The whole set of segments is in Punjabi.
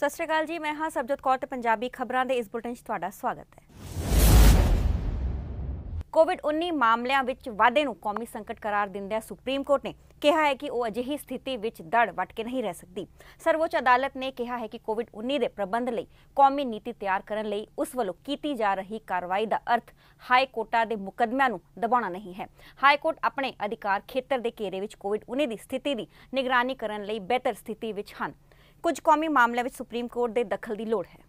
ਸਤਿ ਸ਼੍ਰੀ ਅਕਾਲ ਜੀ ਮੈਂ ਹਾਂ ਸਬਜਤ ਕੌਰ ਤੇ ਪੰਜਾਬੀ ਖਬਰਾਂ ਦੇ ਇਸ ਬੁਲਟਨ 'ਚ ਤੁਹਾਡਾ ਸਵਾਗਤ ਹੈ ਕੋਵਿਡ-19 ਮਾਮਲਿਆਂ ਵਿੱਚ ਵਾਧੇ ਨੂੰ ਕੌਮੀ ਸੰਕਟ ਕਰਾਰ ਦਿੰਦਿਆਂ ਸੁਪਰੀਮ ਕੋਰਟ ਨੇ ਕਿਹਾ ਹੈ ਕਿ ਉਹ ਅਜਿਹੀ ਸਥਿਤੀ ਵਿੱਚ ਦੜ ਵਟ ਕੇ ਨਹੀਂ ਰਹਿ ਸਕਦੀ ਸਰਵੋੱਚ ਅਦਾਲਤ ਨੇ ਕਿਹਾ ਹੈ ਕਿ ਕੋਵਿਡ-19 ਦੇ ਪ੍ਰਬੰਧ ਲਈ ਕੌਮੀ ਨੀਤੀ ਤਿਆਰ ਕਰਨ ਲਈ ਉਸ ਵੱਲੋਂ ਕੀਤੀ ਜਾ ਰਹੀ ਕਾਰਵਾਈ ਦਾ ਅਰਥ ਹਾਈ ਕੋਰਟਾਂ ਦੇ ਮੁਕਦਮਿਆਂ ਨੂੰ ਦਬਾਉਣਾ ਨਹੀਂ ਹੈ ਹਾਈ ਕੋਰਟ ਆਪਣੇ ਅਧਿਕਾਰ ਖੇਤਰ ਦੇ ਘੇਰੇ ਵਿੱਚ ਕੋਵਿਡ-19 ਦੀ ਸਥਿਤੀ ਦੀ ਨਿਗਰਾਨੀ ਕਰਨ ਲਈ ਬਿਹਤਰ ਸਥਿਤੀ ਵਿੱਚ ਹਨ ਕੁਝ ਕੌਮੀ ਮਾਮਲਿਆਂ ਵਿੱਚ ਸੁਪਰੀਮ ਕੋਰਟ ਦੇ ਦਖਲ ਦੀ ਲੋੜ ਹੈ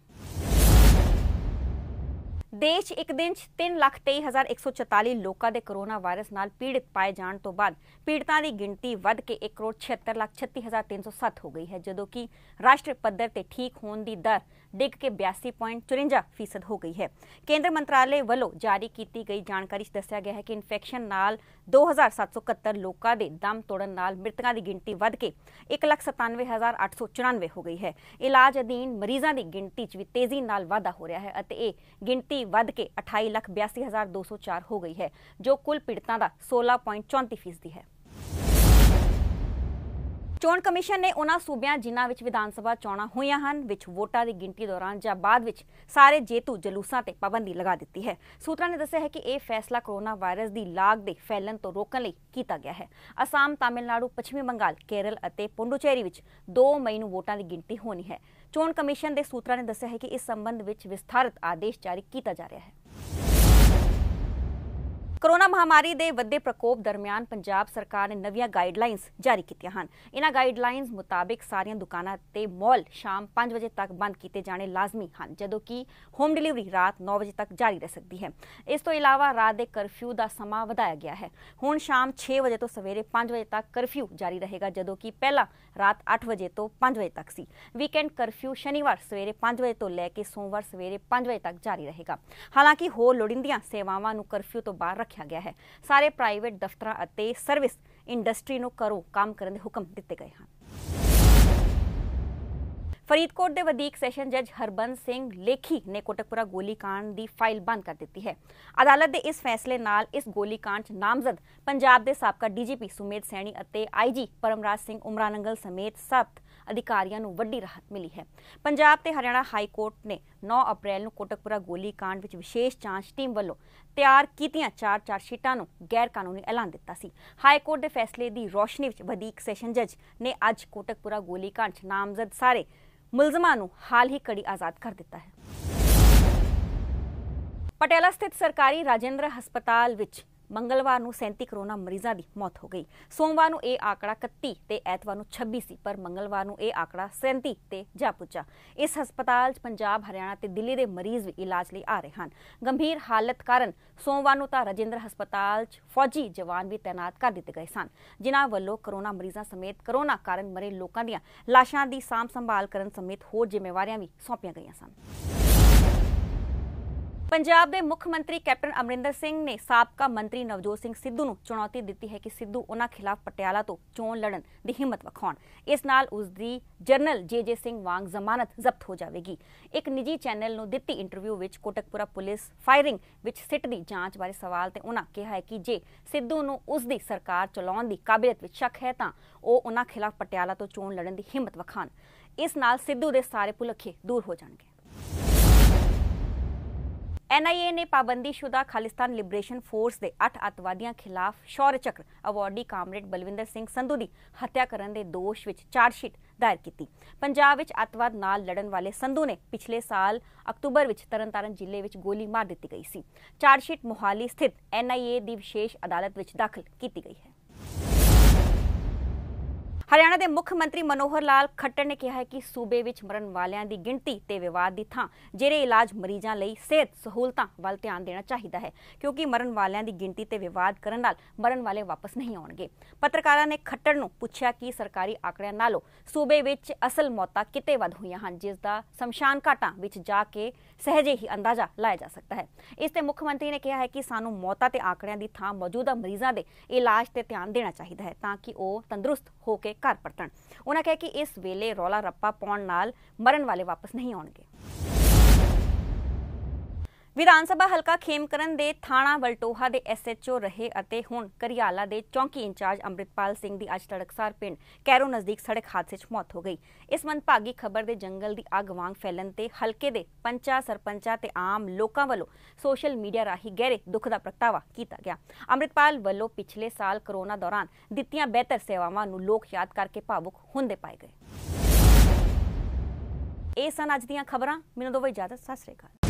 ਦੇਸ਼ ਇੱਕ ਦਿਨ 'ਚ 323144 ਲੋਕਾਂ ਦੇ ਕੋਰੋਨਾ ਵਾਇਰਸ ਨਾਲ ਪੀੜਿਤ ਪਾਏ ਜਾਣ ਤੋਂ ਬਾਅਦ ਪੀੜਤਾਂ ਦੀ ਗਿਣਤੀ ਵੱਧ ਕੇ 1,76,36,307 ਹੋ ਗਈ ਹੈ ਜਦੋਂ ਕਿ ਰਾਸ਼ਟਰੀ ਪੱਧਰ ਤੇ ਠੀਕ ਹੋਣ ਦੀ ਦਰ ਡਿੱਗ ਕੇ 82.54% ਹੋ ਗਈ ਹੈ ਕੇਂਦਰ ਮੰਤਰਾਲੇ ਵੱਲੋਂ ਜਾਰੀ ਕੀਤੀ ਗਈ ਜਾਣਕਾਰੀ ਵਿੱਚ ਦੱਸਿਆ ਗਿਆ ਹੈ ਕਿ ਇਨਫੈਕਸ਼ਨ ਨਾਲ 2771 ਲੋਕਾਂ ਦੇ ਦਮ ਤੋੜਨ ਨਾਲ ਮ੍ਰਿਤਕਾਂ ਦੀ ਗਿਣਤੀ ਵੱਧ ਕੇ 197894 ਹੋ ਗਈ ਹੈ ਇਲਾਜ ਅਧੀਨ ਮਰੀਜ਼ਾਂ ਦੀ ਗਿਣਤੀ 'ਚ ਵੀ ਤੇਜ਼ੀ ਨਾਲ ਵਾਧਾ ਹੋ ਰਿਹਾ ਹੈ ਅਤੇ ਇਹ ਗਿਣਤੀ ਵੱਧ ਕੇ 2882204 ਹੋ ਗਈ ਹੈ ਜੋ ਕੁੱਲ ਪੀੜਤਾਂ ਦਾ 16.34% ਹੈ ਚੋਣ ਕਮਿਸ਼ਨ ਨੇ ਉਹਨਾਂ ਸੂਬਿਆਂ ਜਿਨ੍ਹਾਂ ਵਿੱਚ ਵਿਧਾਨ ਸਭਾ ਚੋਣਾਂ ਹੋਈਆਂ ਹਨ ਵਿੱਚ ਵੋਟਾਂ ਦੀ ਗਿਣਤੀ ਦੌਰਾਨ ਜਾਂ ਬਾਅਦ ਵਿੱਚ ਸਾਰੇ ਜੇਤੂ ਜਲੂਸਾਂ ਤੇ ਪਾਬੰਦੀ ਲਗਾ ਦਿੱਤੀ ਹੈ ਸੂਤਰਾਂ ਨੇ ਦੱਸਿਆ ਹੈ ਕਿ ਇਹ ਫੈਸਲਾ ਕੋਰੋਨਾ ਵਾਇਰਸ ਦੀ ਲਾਗ ਦੇ ਫੈਲਣ ਤੋਂ ਰੋਕਣ ਲਈ ਕੀਤਾ ਗਿਆ ਹੈ ਅਸਾਮ ਤਾਮਿਲਨਾਡੂ ਪੱਛਮੀ ਬੰਗਾਲ ਕੇਰਲ ਅਤੇ ਪੁੰਡੂਚੇਰੀ ਵਿੱਚ 2 ਮਈ ਨੂੰ ਵੋਟਾਂ ਦੀ ਗਿਣਤੀ ਹੋਣੀ ਹੈ ਚੋਣ ਕਮਿਸ਼ਨ ਦੇ ਸੂਤਰਾਂ ਨੇ ਦੱਸਿਆ ਹੈ ਕਿ ਇਸ ਸੰਬੰਧ ਵਿੱਚ ਵਿਸਥਾਰਤ ਆਦੇਸ਼ ਜਾਰੀ ਕੀਤਾ ਜਾ ਰਿਹਾ ਹੈ ਕਰੋਨਾ ਮਹਾਮਾਰੀ ਦੇ ਵੱਡੇ ਪ੍ਰਕੋਪ ਦਰਮਿਆਨ ਪੰਜਾਬ ਸਰਕਾਰ ਨੇ ਨਵੀਆਂ ਗਾਈਡਲਾਈਨਸ ਜਾਰੀ ਕੀਤੀਆਂ ਹਨ ਇਹਨਾਂ ਗਾਈਡਲਾਈਨਸ ਮੁਤਾਬਕ ਸਾਰੀਆਂ ਦੁਕਾਨਾਂ ਤੇ ਮਾਲ ਸ਼ਾਮ 5 ਵਜੇ ਤੱਕ ਬੰਦ ਕੀਤੇ ਜਾਣੇ ਲਾਜ਼ਮੀ ਹਨ ਜਦੋਂ ਕਿ ਹੋਮ ਡਿਲੀਵਰੀ ਰਾਤ 9 ਵਜੇ ਤੱਕ ਜਾਰੀ ਰਹਿ ਸਕਦੀ ਹੈ ਇਸ ਤੋਂ ਇਲਾਵਾ ਰਾਤ ਦੇ ਕਰਫਿਊ ਦਾ ਸਮਾਂ ਵਧਾਇਆ ਗਿਆ ਹੈ ਹੁਣ ਸ਼ਾਮ 6 ਵਜੇ ਤੋਂ ਸਵੇਰੇ 5 ਵਜੇ ਤੱਕ ਕਰਫਿਊ ਜਾਰੀ ਰਹੇਗਾ ਜਦੋਂ ਕਿ ਪਹਿਲਾਂ ਰਾਤ 8 ਵਜੇ ਤੋਂ 5 ਵਜੇ ਤੱਕ ਸੀ ਵੀਕਐਂਡ ਕਰਫਿਊ ਸ਼ਨੀਵਾਰ ਸਵੇਰੇ 5 ਵਜੇ ਤੋਂ ਲੈ ਕੇ ਸੋਮਵਾਰ ਸਵੇਰੇ 5 ਵਜੇ ਤੱਕ ਜਾਰੀ ਰਹੇਗਾ ਹਾਲਾਂਕਿ ਹੋਰ ਲੋੜੀਂਦੀਆਂ ਸੇਵਾਵਾਂ ਨੂੰ ਕਰਫਿਊ ਤੋਂ ਬਾਹਰ ਆਖਿਆ ਗਿਆ ਹੈ ਸਾਰੇ ਪ੍ਰਾਈਵੇਟ ਦਫ਼ਤਰਾਂ ਅਤੇ ਸਰਵਿਸ ਇੰਡਸਟਰੀ ਨੂੰ ਕਰੋ ਕੰਮ ਕਰਨ ਦੇ ਹੁਕਮ ਦਿੱਤੇ ਗਏ ਹਨ ਫਰੀਦਕੋਟ ਦੇ ਵਧੀਕ ਸੈਸ਼ਨ ਜੱਜ ਹਰਬੰਸ ਸਿੰਘ ਲੇਖੀ ਨੇ ਕੋਟਕਪੁਰਾ ਗੋਲੀकांड ਦੀ ਫਾਈਲ ਬੰਦ ਕਰ ਦਿੱਤੀ ਹੈ ਅਦਾਲਤ ਦੇ ਇਸ ਫੈਸਲੇ ਨਾਲ ਇਸ ਗੋਲੀकांड 'ਚ ਨਾਮਜ਼ਦ ਪੰਜਾਬ ਦੇ ਸਾਬਕਾ ਡੀਜੀਪੀ ਸੁਮੇਧ ਸੈਣੀ ਅਤੇ ਆਈਜੀ ਪਰਮਰਾਜ ਸਿੰਘ ਉਮਰਾਨੰਗਲ ਸਮੇਤ ਸੱਤ ਅਧਿਕਾਰੀਆਂ ਨੂੰ ਵੱਡੀ ਰਾਹਤ ਮਿਲੀ ਹੈ ਪੰਜਾਬ ਤੇ ਹਰਿਆਣਾ ਹਾਈ ਕੋਰਟ ਨੇ 9 ਅਪ੍ਰੈਲ ਨੂੰ ਕੋਟਕਪੁਰਾ ਗੋਲੀ ਕਾਂਡ ਵਿੱਚ ਵਿਸ਼ੇਸ਼ ਜਾਂਚ ਟੀਮ ਵੱਲੋਂ ਤਿਆਰ ਕੀਤੀਆਂ ਚਾਰ ਚਾਰ ਸ਼ੀਟਾਂ ਨੂੰ ਗੈਰ ਕਾਨੂੰਨੀ ਐਲਾਨ ਦਿੱਤਾ ਸੀ ਹਾਈ ਕੋਰਟ ਦੇ ਫੈਸਲੇ ਦੀ ਰੋਸ਼ਨੀ ਵਿੱਚ ਵਧੀਕ ਸੈਸ਼ਨ ਜੱਜ ਨੇ ਅੱਜ ਕੋਟਕਪੁਰਾ ਗੋਲੀ ਕਾਂਡ 'ਚ ਨਾਮਜ਼ਦ ਸਾਰੇ ਮੁਲਜ਼ਮਾਂ ਨੂੰ ਹਾਲ ਹੀ ਕੜੀ ਆਜ਼ਾਦ ਕਰ ਦਿੱਤਾ ਹੈ ਪਟਿਆਲਾ ਸਥਿਤ ਸਰਕਾਰੀ ਰਾਜੇਂਦਰ ਹਸਪਤਾਲ ਵਿੱਚ ਮੰਗਲਵਾਰ ਨੂੰ 37 ਕਰੋਨਾ ਮਰੀਜ਼ਾਂ ਦੀ ਮੌਤ ਹੋ ਗਈ ਸੋਮਵਾਰ ਨੂੰ ਇਹ ਆਕੜਾ 31 ਤੇ ਐਤਵਾਰ ਨੂੰ 26 ਸੀ ਪਰ ਮੰਗਲਵਾਰ ਨੂੰ ਇਹ ਆਕੜਾ 37 ਤੇ ਜਾ ਪੁੱਜਾ ਇਸ ਹਸਪਤਾਲ 'ਚ ਪੰਜਾਬ ਹਰਿਆਣਾ ਤੇ ਦਿੱਲੀ ਦੇ ਮਰੀਜ਼ ਵੀ ਇਲਾਜ ਲਈ ਆ ਰਹੇ ਹਨ ਗੰਭੀਰ ਹਾਲਤ ਕਾਰਨ ਸੋਮਵਾਰ ਨੂੰ ਤਾਂ ਰਜਿੰਦਰ ਹਸਪਤਾਲ 'ਚ ਫੌਜੀ ਜਵਾਨ ਵੀ ਤਾਇਨਾਤ ਕਰ ਦਿੱਤੇ ਗਏ ਸਨ ਜਿਨ੍ਹਾਂ ਵੱਲੋਂ ਕਰੋਨਾ ਮਰੀਜ਼ਾਂ ਸਮੇਤ ਕਰੋਨਾ ਕਾਰਨ ਮਰੇ ਲੋਕਾਂ ਦੀਆਂ ਲਾਸ਼ਾਂ ਦੀ ਸਾਂਭ ਸੰਭਾਲ ਕਰਨ ਸਮੇਤ ਹੋਰ ਜ਼ਿੰਮੇਵਾਰੀਆਂ ਵੀ ਸੌਂਪੀਆਂ ਗਈਆਂ ਸਨ ਪੰਜਾਬ ਦੇ ਮੁੱਖ ਮੰਤਰੀ ਕੈਪਟਨ ਅਮਰਿੰਦਰ ਸਿੰਘ ਨੇ ਸਾਬਕਾ ਮੰਤਰੀ ਨਵਜੋਤ ਸਿੰਘ ਸਿੱਧੂ ਨੂੰ ਚੁਣੌਤੀ ਦਿੱਤੀ ਹੈ ਕਿ ਸਿੱਧੂ ਉਹਨਾਂ ਖਿਲਾਫ ਪਟਿਆਲਾ ਤੋਂ ਚੋਣ ਲੜਨ ਦੀ ਹਿੰਮਤ ਵਿਖਾਉਣ ਇਸ ਨਾਲ ਉਸ ਦੀ ਜਰਨਲ ਜੇਜੇ ਸਿੰਘ ਵਾਂਗ ਜ਼ਮਾਨਤ ਜ਼ਬਤ ਹੋ ਜਾਵੇਗੀ ਇੱਕ ਨਿੱਜੀ ਚੈਨਲ ਨੂੰ ਦਿੱਤੀ ਇੰਟਰਵਿਊ ਵਿੱਚ ਕੋਟਕਪੁਰਾ ਪੁਲਿਸ ਫਾਇਰਿੰਗ ਵਿੱਚ ਸਿੱਟ ਦੀ ਜਾਂਚ ਬਾਰੇ ਸਵਾਲ ਤੇ ਉਹਨਾਂ ਕਿਹਾ ਹੈ ਕਿ ਜੇ ਸਿੱਧੂ ਨੂੰ ਉਸ ਦੀ ਸਰਕਾਰ ਚਲਾਉਣ ਦੀ ਕਾਬਲੀਅਤ ਵਿੱਚ ਸ਼ੱਕ ਹੈ ਤਾਂ ਉਹ ਉਹਨਾਂ ਖਿਲਾਫ ਪਟਿਆਲਾ ਤੋਂ ਚੋਣ ਲੜਨ ਦੀ ਹਿੰਮਤ ਵਿਖਾਉਣ ਇਸ ਨਾਲ ਸਿੱਧੂ ਦੇ ਸਾਰੇ ਪੁਲਖੇ ਦੂਰ ਹੋ ਜਾਣਗੇ ਐਨਆਈਏ ਨੇ ਪਾਬੰਦੀਸ਼ੁਦਾ ਖਾਲਿਸਤਾਨ ਲਿਬਰੇਸ਼ਨ ਫੋਰਸ ਦੇ 8 ਅਤਵਾਦੀਆਂ ਖਿਲਾਫ ਸ਼ੌਰਯ ਚੱਕਰ ਅਵਾਰਡੀ ਕਾਮਰੇਡ ਬਲਵਿੰਦਰ ਸਿੰਘ ਸੰਧੂ ਦੀ ਹੱਤਿਆ ਕਰਨ ਦੇ ਦੋਸ਼ ਵਿੱਚ ਚਾਰਜ ਸ਼ੀਟ ਦਾਇਰ ਕੀਤੀ ਪੰਜਾਬ ਵਿੱਚ ਅਤਵਾਦ ਨਾਲ ਲੜਨ ਵਾਲੇ ਸੰਧੂ ਨੇ ਪਿਛਲੇ ਸਾਲ ਅਕਤੂਬਰ ਵਿੱਚ ਤਰਨਤਾਰਨ ਜ਼ਿਲ੍ਹੇ ਵਿੱਚ ਗੋਲੀ ਮਾਰ ਦਿੱਤੀ ਗਈ ਸੀ ਚਾਰਜ ਸ਼ੀਟ ਮੁਹਾਲੀ ਸਥਿਤ ਐਨਆਈਏ ਦੀ ਵਿਸ਼ੇਸ਼ ਅਦਾਲਤ ਵਿੱਚ ਦਾਖਲ ਕੀਤੀ ਗਈ ਹੈ ਹਰਿਆਣਾ ਦੇ ਮੁੱਖ ਮੰਤਰੀ ਮਨੋਹਰ ਲਾਲ ਖੱਟਰ ਨੇ ਕਿਹਾ ਹੈ ਕਿ ਸੂਬੇ ਵਿੱਚ ਮਰਨ ਵਾਲਿਆਂ ਦੀ ਗਿਣਤੀ ਤੇ ਵਿਵਾਦ ਦੀ ਥਾਂ ਜਿਹੜੇ ਇਲਾਜ ਮਰੀਜ਼ਾਂ ਲਈ ਸਿਹਤ ਸਹੂਲਤਾਂ ਵੱਲ ਧਿਆਨ ਦੇਣਾ ਚਾਹੀਦਾ ਹੈ ਕਿਉਂਕਿ ਮਰਨ ਵਾਲਿਆਂ ਦੀ ਗਿਣਤੀ ਤੇ ਵਿਵਾਦ ਕਰਨ ਨਾਲ ਮਰਨ ਵਾਲੇ ਵਾਪਸ ਨਹੀਂ ਆਉਣਗੇ ਪੱਤਰਕਾਰਾਂ ਨੇ ਖੱਟਰ ਨੂੰ ਪੁੱਛਿਆ ਕਿ ਸਰਕਾਰੀ ਆਕੜਿਆਂ ਨਾਲੋਂ ਸੂਬੇ ਵਿੱਚ ਅਸਲ ਮੌਤਾਂ ਕਿਤੇ ਵੱਧ ਹੋਈਆਂ ਹਨ ਜਿਸ ਦਾ ਸ਼ਮਸ਼ਾਨ ਘਾਟਾਂ ਵਿੱਚ ਜਾ ਕੇ ਸਹਜੇ ਹੀ ਅੰਦਾਜ਼ਾ ਲਾਇਆ ਜਾ ਸਕਦਾ ਹੈ ਇਸ ਤੇ ਮੁੱਖ ਮੰਤਰੀ ਨੇ ਕਿਹਾ ਹੈ ਕਿ ਸਾਨੂੰ ਮੌਤਾਂ ਤੇ ਆਕੜਿਆਂ ਦੀ ਥਾਂ ਮੌਜੂਦਾ ਮਰੀਜ਼ਾਂ ਦੇ ਇਲਾਜ ਤੇ ਧਿਆਨ ਦੇਣਾ ਚਾਹੀਦਾ ਹੈ ਤਾਂ ਕਿ ਉਹ ਤੰਦਰੁਸਤ ਹੋ ਕੇ ਘਰ ਪਰਤਣ ਉਹਨਾਂ ਕਹੇ ਕਿ ਇਸ ਵੇਲੇ ਰੌਲਾ ਰੱਪਾ ਪਾਉਣ ਨਾਲ ਮਰਨ ਵਾਲੇ ਵਾਪਸ ਨਹੀਂ ਆਉਣਗੇ ਵਿਧਾਨ ਸਭਾ ਹਲਕਾ ਖੇਮਕਰਨ ਦੇ ਥਾਣਾ ਵਲਟੋਹਾ ਦੇ ਐਸਐਚਓ ਰਹੇ ਅਤੇ ਹੁਣ ਕਰਿਆਲਾ ਦੇ ਚੌਂਕੀ ਇੰਚਾਰਜ ਅੰਮ੍ਰਿਤਪਾਲ ਸਿੰਘ ਦੀ ਅੱਜ ਤੜਕਸਾਰ ਪਿੰਡ ਕੈਰੋ ਨਜ਼ਦੀਕ ਸੜਕ ਹਾਦਸੇ 'ਚ ਮੌਤ ਹੋ ਗਈ ਇਸ ਭਾਗੀ ਖਬਰ ਦੇ ਜੰਗਲ ਦੀ ਅੱਗ ਵਾਂਗ ਫੈਲਣ ਤੇ ਹਲਕੇ ਦੇ ਪੰਚਾ ਸਰਪੰਚਾ ਤੇ ਆਮ ਲੋਕਾਂ ਵੱਲੋਂ ਸੋਸ਼ਲ ਮੀਡੀਆ ਰਾਹੀਂ ਗਹਿਰੇ ਦੁੱਖ ਦਾ ਪ੍ਰਗਟਾਵਾ ਕੀਤਾ ਗਿਆ ਅੰਮ੍ਰਿਤਪਾਲ ਵੱਲੋਂ ਪਿਛਲੇ ਸਾਲ ਕਰੋਨਾ ਦੌਰਾਨ ਦਿੱਤੀਆਂ ਬਿਹਤਰ ਸੇਵਾਵਾਂ ਨੂੰ ਲੋਕ ਯਾਦ ਕਰਕੇ ਭਾਵੁਕ ਹੁੰਦੇ ਪਾਏ ਗਏ ਇਹ ਸਨ ਅੱਜ ਦੀਆਂ ਖਬਰਾਂ ਮੈਨੂੰ ਦੋ ਇਜਾਜ਼ਤ ਜਿਆਦਾ ਸਸਰੇਗਾ